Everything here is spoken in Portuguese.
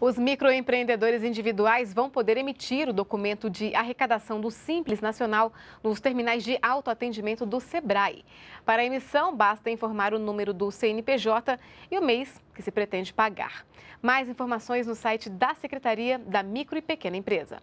Os microempreendedores individuais vão poder emitir o documento de arrecadação do Simples Nacional nos terminais de autoatendimento do Sebrae. Para a emissão, basta informar o número do CNPJ e o mês que se pretende pagar. Mais informações no site da Secretaria da Micro e Pequena Empresa.